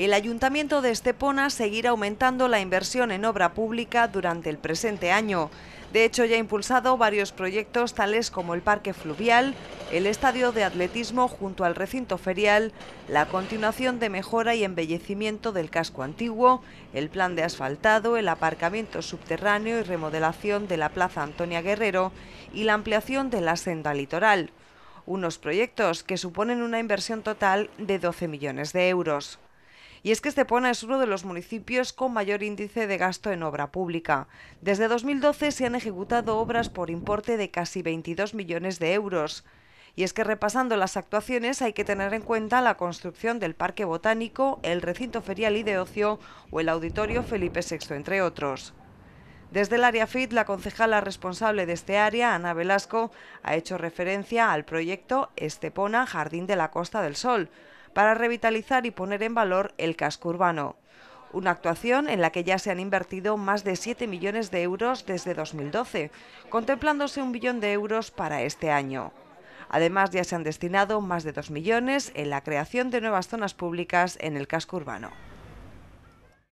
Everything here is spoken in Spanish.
El Ayuntamiento de Estepona seguirá aumentando la inversión en obra pública durante el presente año. De hecho, ya ha impulsado varios proyectos tales como el Parque Fluvial, el Estadio de Atletismo junto al recinto ferial, la continuación de mejora y embellecimiento del casco antiguo, el plan de asfaltado, el aparcamiento subterráneo y remodelación de la Plaza Antonia Guerrero y la ampliación de la senda litoral. Unos proyectos que suponen una inversión total de 12 millones de euros. Y es que Estepona es uno de los municipios con mayor índice de gasto en obra pública. Desde 2012 se han ejecutado obras por importe de casi 22 millones de euros. Y es que repasando las actuaciones hay que tener en cuenta la construcción del Parque Botánico, el recinto ferial y de ocio o el Auditorio Felipe VI, entre otros. Desde el área FIT, la concejala responsable de este área, Ana Velasco, ha hecho referencia al proyecto Estepona Jardín de la Costa del Sol, para revitalizar y poner en valor el casco urbano. Una actuación en la que ya se han invertido más de 7 millones de euros desde 2012, contemplándose un billón de euros para este año. Además, ya se han destinado más de 2 millones en la creación de nuevas zonas públicas en el casco urbano.